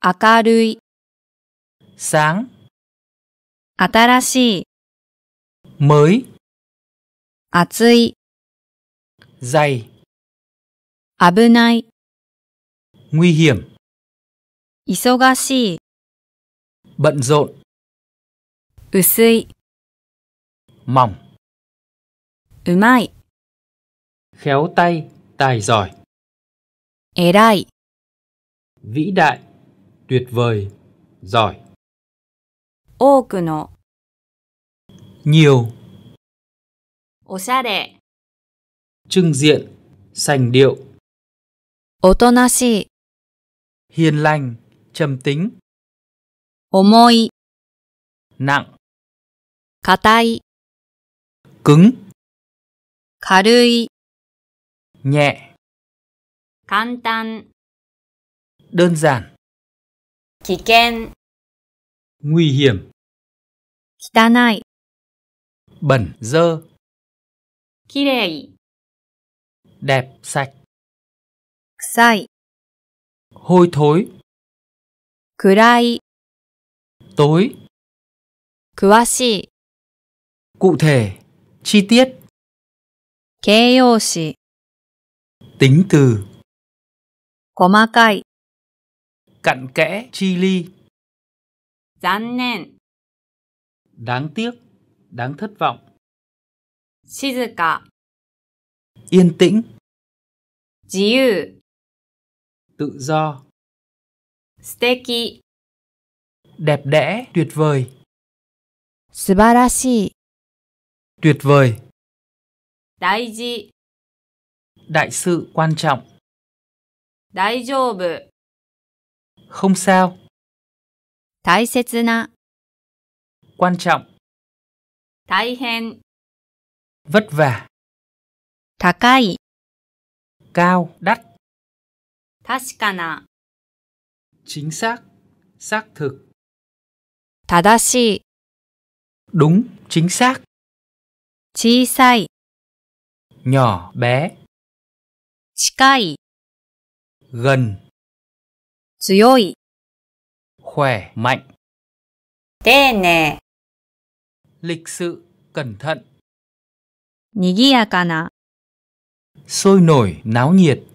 明るい sáng 新しい mới 熱い dày 危ない nguy hiểm 忙しい bận rộn 薄い mỏng うまい khéo tay tài giỏi 偉い vĩ đại tuyệt vời, giỏi. 多くの nhiều, おしゃれ trưng diện, sành điệu, おとなしい hiền lành, trầm tính, 重い nặng, 硬い cứng, 軽い nhẹ, 簡単 đơn giản, 危険 nguy hiểm 汚い bẩn dơ きれい đẹp sạch 臭い hôi thối kurai tối 詳しい cụ thể chi tiết 形容詞 tính từ komakai cặn kẽ, chi ly. Gián nền Đáng tiếc, đáng thất vọng. Shizuka Yên tĩnh. Jiyu Tự do. Steki Đẹp đẽ, tuyệt vời. 素晴らしい Tuyệt vời. 大事 Đại sự quan trọng. 大丈夫 không sao. 大切な Quan trọng. 大変 Vất vả. 高い Cao, đắt. 確かな Chính xác. Xác thực. 正しい Đúng, chính xác. 小さい Nhỏ, bé, 近い gần, khỏe mạnh tê nề lịch sự cẩn thận にぎやかな sôi nổi náo nhiệt